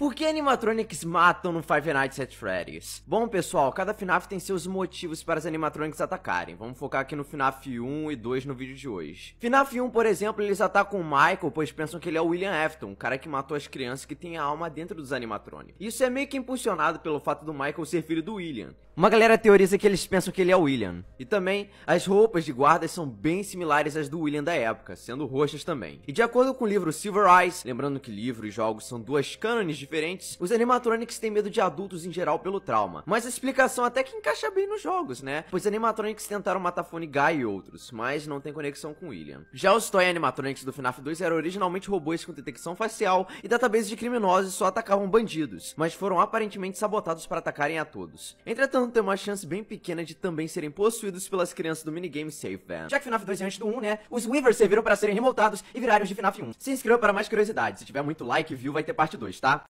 Por que animatronics matam no Five Nights at Freddy's? Bom, pessoal, cada FNAF tem seus motivos para as animatronics atacarem. Vamos focar aqui no FNAF 1 e 2 no vídeo de hoje. FNAF 1, por exemplo, eles atacam o Michael, pois pensam que ele é o William Afton, o cara que matou as crianças que tem a alma dentro dos animatronics. Isso é meio que impulsionado pelo fato do Michael ser filho do William. Uma galera teoriza que eles pensam que ele é o William. E também, as roupas de guarda são bem similares às do William da época, sendo roxas também. E de acordo com o livro Silver Eyes, lembrando que livro e jogos são duas cânones de diferentes, os animatronics têm medo de adultos em geral pelo trauma. Mas a explicação até que encaixa bem nos jogos, né? Pois animatronics tentaram matar Fone Guy e outros, mas não tem conexão com William. Já os toy animatronics do FNAF 2 eram originalmente robôs com detecção facial e database de criminosos só atacavam bandidos, mas foram aparentemente sabotados para atacarem a todos. Entretanto, tem uma chance bem pequena de também serem possuídos pelas crianças do minigame Safe Van. Já que FNAF 2 é antes do 1, né? Os Weavers serviram para serem remontados e viraram os de FNAF 1. Se inscreva para mais curiosidades. Se tiver muito like e view, vai ter parte 2, tá?